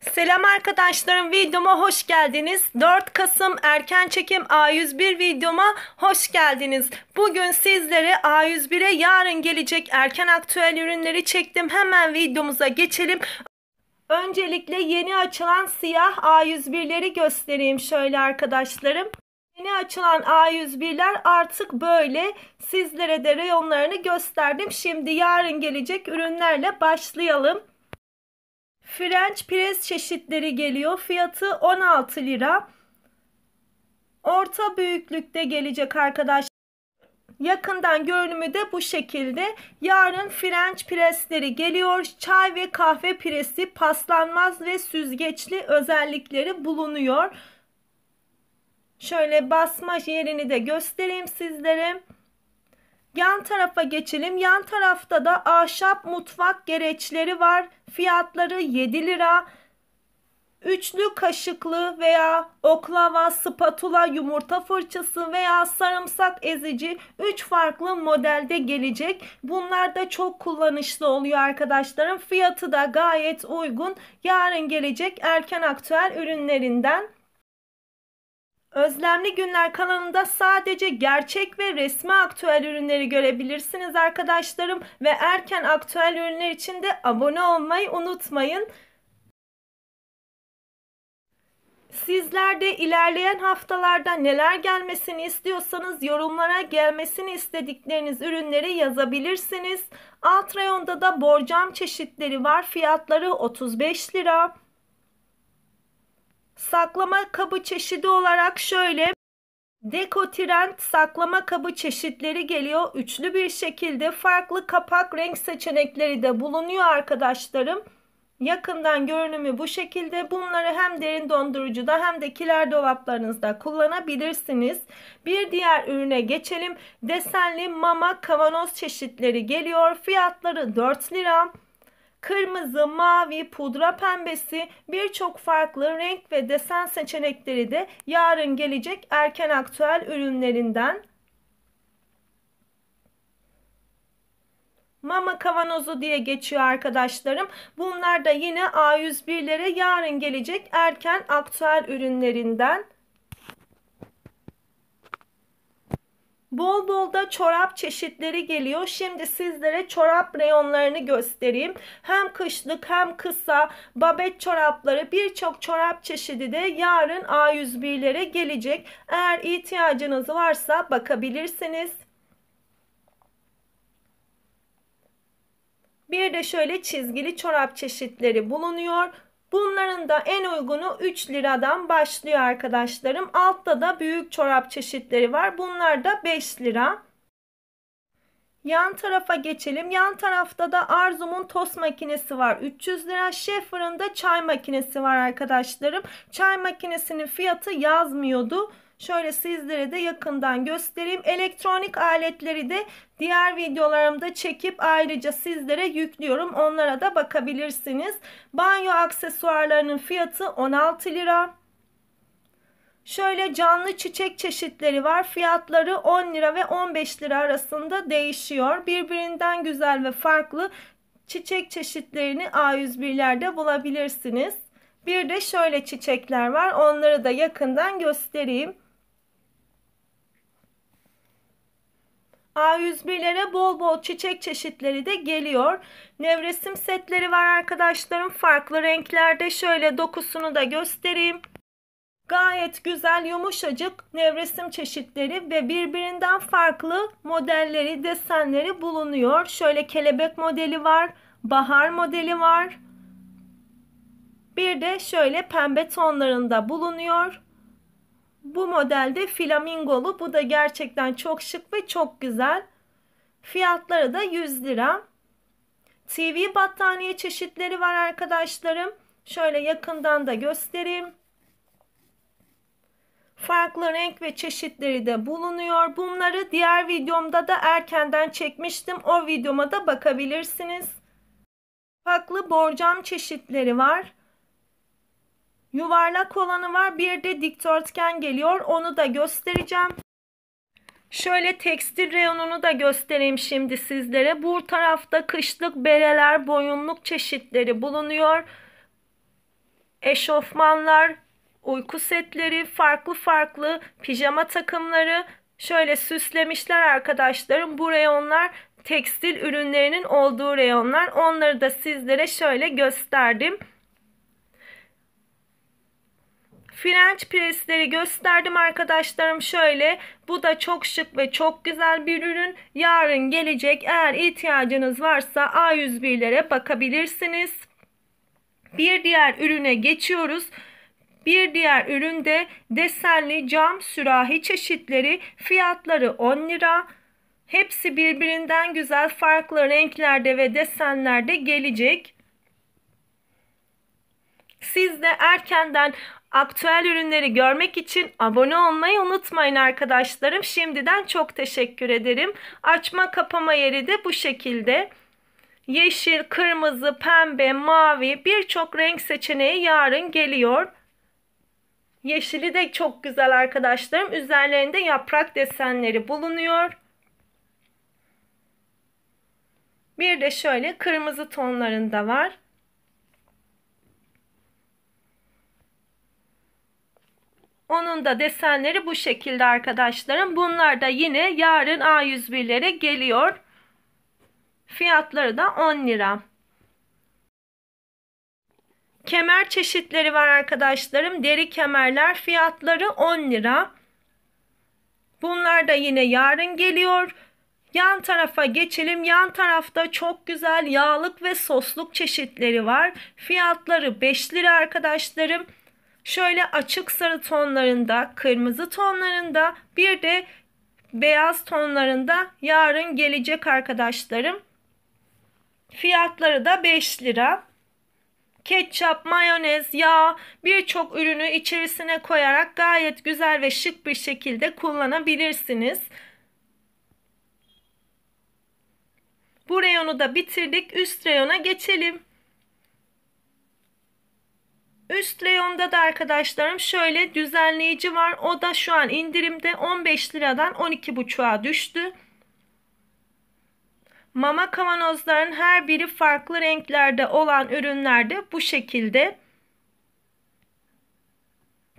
Selam arkadaşlarım videoma hoş geldiniz. 4 Kasım erken çekim A101 videoma hoş geldiniz. Bugün sizlere A101'e yarın gelecek erken aktüel ürünleri çektim. Hemen videomuza geçelim. Öncelikle yeni açılan siyah A101'leri göstereyim şöyle arkadaşlarım. Yeni açılan A101'ler artık böyle. Sizlere de reyonlarını gösterdim. Şimdi yarın gelecek ürünlerle başlayalım. French press çeşitleri geliyor. Fiyatı 16 lira. Orta büyüklükte gelecek arkadaşlar. Yakından görünümü de bu şekilde. Yarın French presleri geliyor. Çay ve kahve presi paslanmaz ve süzgeçli özellikleri bulunuyor. Şöyle basma yerini de göstereyim sizlere. Yan tarafa geçelim. Yan tarafta da ahşap mutfak gereçleri var. Fiyatları 7 lira. Üçlü kaşıklı veya oklava, spatula, yumurta fırçası veya sarımsak ezici 3 farklı modelde gelecek. Bunlar da çok kullanışlı oluyor arkadaşlarım. Fiyatı da gayet uygun. Yarın gelecek erken aktüel ürünlerinden. Özlemli Günler kanalında sadece gerçek ve resmi aktüel ürünleri görebilirsiniz arkadaşlarım ve erken aktüel ürünler için de abone olmayı unutmayın. Sizler de ilerleyen haftalarda neler gelmesini istiyorsanız yorumlara gelmesini istedikleriniz ürünleri yazabilirsiniz. Alt rayonda da borcam çeşitleri var. Fiyatları 35 lira. Saklama kabı çeşidi olarak şöyle dekotirent saklama kabı çeşitleri geliyor. Üçlü bir şekilde farklı kapak renk seçenekleri de bulunuyor arkadaşlarım. Yakından görünümü bu şekilde. Bunları hem derin dondurucuda hem de kiler dolaplarınızda kullanabilirsiniz. Bir diğer ürüne geçelim. Desenli mama kavanoz çeşitleri geliyor. Fiyatları 4 lira. Kırmızı, mavi, pudra pembesi birçok farklı renk ve desen seçenekleri de yarın gelecek erken aktüel ürünlerinden. Mama kavanozu diye geçiyor arkadaşlarım. Bunlar da yine A101'lere yarın gelecek erken aktüel ürünlerinden. Bol bol da çorap çeşitleri geliyor. Şimdi sizlere çorap reyonlarını göstereyim. Hem kışlık hem kısa babet çorapları birçok çorap çeşidi de yarın A101'lere gelecek. Eğer ihtiyacınız varsa bakabilirsiniz. Bir de şöyle çizgili çorap çeşitleri bulunuyor. Bunların da en uygunu 3 liradan başlıyor arkadaşlarım. Altta da büyük çorap çeşitleri var. Bunlar da 5 lira. Yan tarafa geçelim. Yan tarafta da Arzum'un tost makinesi var. 300 lira. Schaefer'ın da çay makinesi var arkadaşlarım. Çay makinesinin fiyatı yazmıyordu. Şöyle sizlere de yakından göstereyim. Elektronik aletleri de diğer videolarımda çekip ayrıca sizlere yüklüyorum. Onlara da bakabilirsiniz. Banyo aksesuarlarının fiyatı 16 lira. Şöyle canlı çiçek çeşitleri var. Fiyatları 10 lira ve 15 lira arasında değişiyor. Birbirinden güzel ve farklı çiçek çeşitlerini A101'lerde bulabilirsiniz. Bir de şöyle çiçekler var. Onları da yakından göstereyim. A101'lere bol bol çiçek çeşitleri de geliyor. Nevresim setleri var arkadaşlarım. Farklı renklerde şöyle dokusunu da göstereyim. Gayet güzel yumuşacık nevresim çeşitleri ve birbirinden farklı modelleri, desenleri bulunuyor. Şöyle kelebek modeli var, bahar modeli var. Bir de şöyle pembe tonlarında bulunuyor. Bu modelde flamingolu. Bu da gerçekten çok şık ve çok güzel. Fiyatları da 100 lira. TV battaniye çeşitleri var arkadaşlarım. Şöyle yakından da göstereyim. Farklı renk ve çeşitleri de bulunuyor. Bunları diğer videomda da erkenden çekmiştim. O videoma da bakabilirsiniz. Farklı borcam çeşitleri var yuvarlak olanı var. Bir de dikdörtgen geliyor. Onu da göstereceğim. Şöyle tekstil reyonunu da göstereyim şimdi sizlere. Bu tarafta kışlık bereler, boyunluk çeşitleri bulunuyor. Eşofmanlar, uyku setleri, farklı farklı pijama takımları şöyle süslemişler arkadaşlarım. Bu reyonlar tekstil ürünlerinin olduğu reyonlar. Onları da sizlere şöyle gösterdim. French pressleri gösterdim arkadaşlarım şöyle. Bu da çok şık ve çok güzel bir ürün. Yarın gelecek. Eğer ihtiyacınız varsa A101'lere bakabilirsiniz. Bir diğer ürüne geçiyoruz. Bir diğer üründe desenli cam sürahi çeşitleri fiyatları 10 lira. Hepsi birbirinden güzel farklı renklerde ve desenlerde gelecek. Siz de erkenden aktüel ürünleri görmek için abone olmayı unutmayın arkadaşlarım. Şimdiden çok teşekkür ederim. Açma kapama yeri de bu şekilde. Yeşil, kırmızı, pembe, mavi birçok renk seçeneği yarın geliyor. Yeşili de çok güzel arkadaşlarım. Üzerlerinde yaprak desenleri bulunuyor. Bir de şöyle kırmızı tonlarında var. Onun da desenleri bu şekilde arkadaşlarım. Bunlar da yine yarın A101'lere geliyor. Fiyatları da 10 lira. Kemer çeşitleri var arkadaşlarım. Deri kemerler fiyatları 10 lira. Bunlar da yine yarın geliyor. Yan tarafa geçelim. Yan tarafta çok güzel yağlık ve sosluk çeşitleri var. Fiyatları 5 lira arkadaşlarım. Şöyle açık sarı tonlarında, kırmızı tonlarında bir de beyaz tonlarında yarın gelecek arkadaşlarım. Fiyatları da 5 lira. Ketçap, mayonez, yağ birçok ürünü içerisine koyarak gayet güzel ve şık bir şekilde kullanabilirsiniz. Bu reyonu da bitirdik. Üst reyona geçelim. Üst reyonda da arkadaşlarım şöyle düzenleyici var. O da şu an indirimde 15 liradan 12,5'a düştü. Mama kavanozların her biri farklı renklerde olan ürünlerde bu şekilde.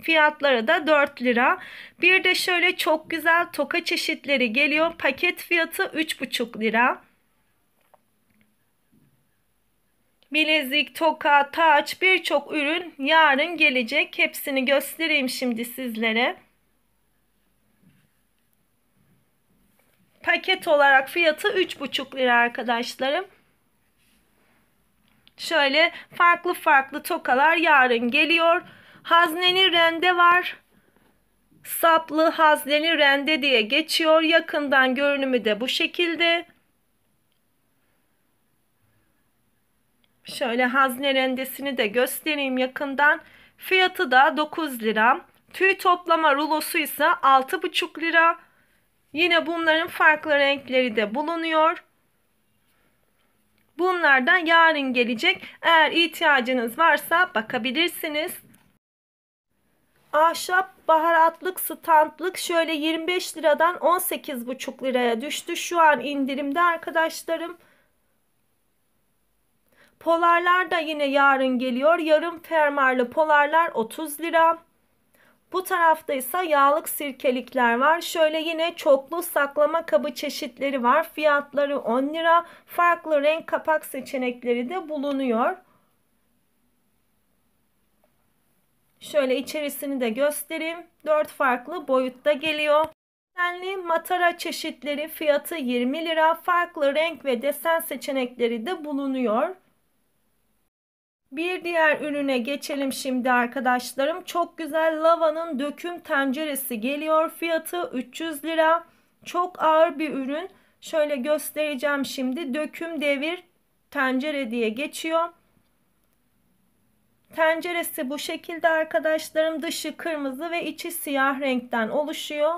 Fiyatları da 4 lira. Bir de şöyle çok güzel toka çeşitleri geliyor. Paket fiyatı 3,5 lira. bilezik, toka, taç birçok ürün yarın gelecek. Hepsini göstereyim şimdi sizlere. Paket olarak fiyatı 3,5 lira arkadaşlarım. Şöyle farklı farklı tokalar yarın geliyor. Hazneni rende var. Saplı hazneni rende diye geçiyor. Yakından görünümü de bu şekilde. Şöyle hazne rendesini de göstereyim yakından. Fiyatı da 9 lira. Tüy toplama rulosu ise 6,5 lira. Yine bunların farklı renkleri de bulunuyor. Bunlardan yarın gelecek. Eğer ihtiyacınız varsa bakabilirsiniz. Ahşap baharatlık standlık şöyle 25 liradan 18,5 liraya düştü. Şu an indirimde arkadaşlarım. Polarlar da yine yarın geliyor. Yarım fermarlı polarlar 30 lira. Bu tarafta ise yağlık sirkelikler var. Şöyle yine çoklu saklama kabı çeşitleri var. Fiyatları 10 lira. Farklı renk kapak seçenekleri de bulunuyor. Şöyle içerisini de göstereyim. 4 farklı boyutta geliyor. Desenli matara çeşitleri fiyatı 20 lira. Farklı renk ve desen seçenekleri de bulunuyor. Bir diğer ürüne geçelim şimdi arkadaşlarım. Çok güzel lavanın döküm tenceresi geliyor. Fiyatı 300 lira. Çok ağır bir ürün. Şöyle göstereceğim şimdi. Döküm devir tencere diye geçiyor. Tenceresi bu şekilde arkadaşlarım. Dışı kırmızı ve içi siyah renkten oluşuyor.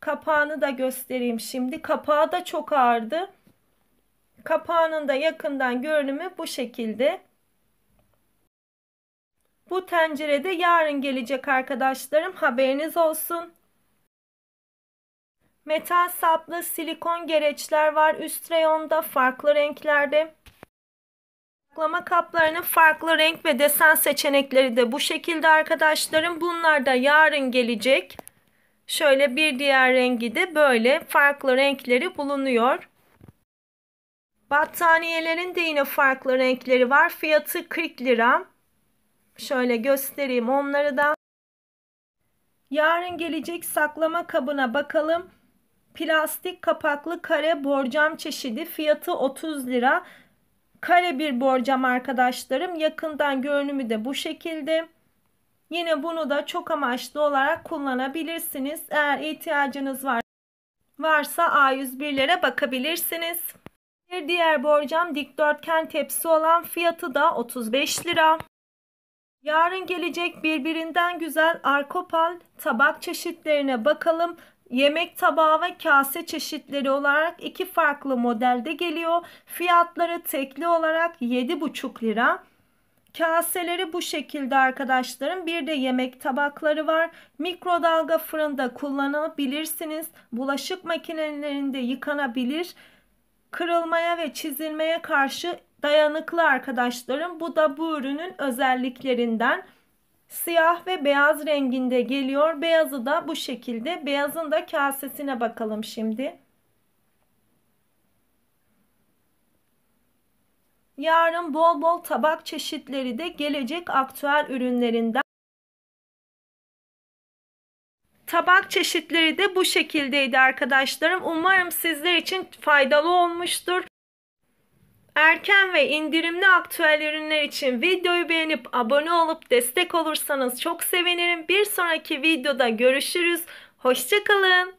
Kapağını da göstereyim şimdi. Kapağı da çok ağırdı. Kapağının da yakından görünümü bu şekilde. Bu tencerede yarın gelecek arkadaşlarım haberiniz olsun. Metal saplı silikon gereçler var üst reyonda farklı renklerde. Saklama kaplarının farklı renk ve desen seçenekleri de bu şekilde arkadaşlarım. Bunlar da yarın gelecek. Şöyle bir diğer rengi de böyle farklı renkleri bulunuyor. Battaniyelerin de yine farklı renkleri var. Fiyatı 40 lira. Şöyle göstereyim onları da. Yarın gelecek saklama kabına bakalım. Plastik kapaklı kare borcam çeşidi. Fiyatı 30 lira. Kare bir borcam arkadaşlarım. Yakından görünümü de bu şekilde. Yine bunu da çok amaçlı olarak kullanabilirsiniz. Eğer ihtiyacınız var varsa A101'lere bakabilirsiniz. Bir diğer borcam dikdörtgen tepsi olan fiyatı da 35 lira. Yarın gelecek birbirinden güzel arkopal tabak çeşitlerine bakalım. Yemek tabağı ve kase çeşitleri olarak iki farklı modelde geliyor. Fiyatları tekli olarak 7,5 lira. Kaseleri bu şekilde arkadaşlarım. Bir de yemek tabakları var. Mikrodalga fırında kullanabilirsiniz. Bulaşık makinelerinde yıkanabilir kırılmaya ve çizilmeye karşı dayanıklı arkadaşlarım. Bu da bu ürünün özelliklerinden. Siyah ve beyaz renginde geliyor. Beyazı da bu şekilde. Beyazın da kasesine bakalım şimdi. Yarın bol bol tabak çeşitleri de gelecek aktüel ürünlerinden Tabak çeşitleri de bu şekildeydi arkadaşlarım. Umarım sizler için faydalı olmuştur. Erken ve indirimli aktüel ürünler için videoyu beğenip abone olup destek olursanız çok sevinirim. Bir sonraki videoda görüşürüz. Hoşçakalın.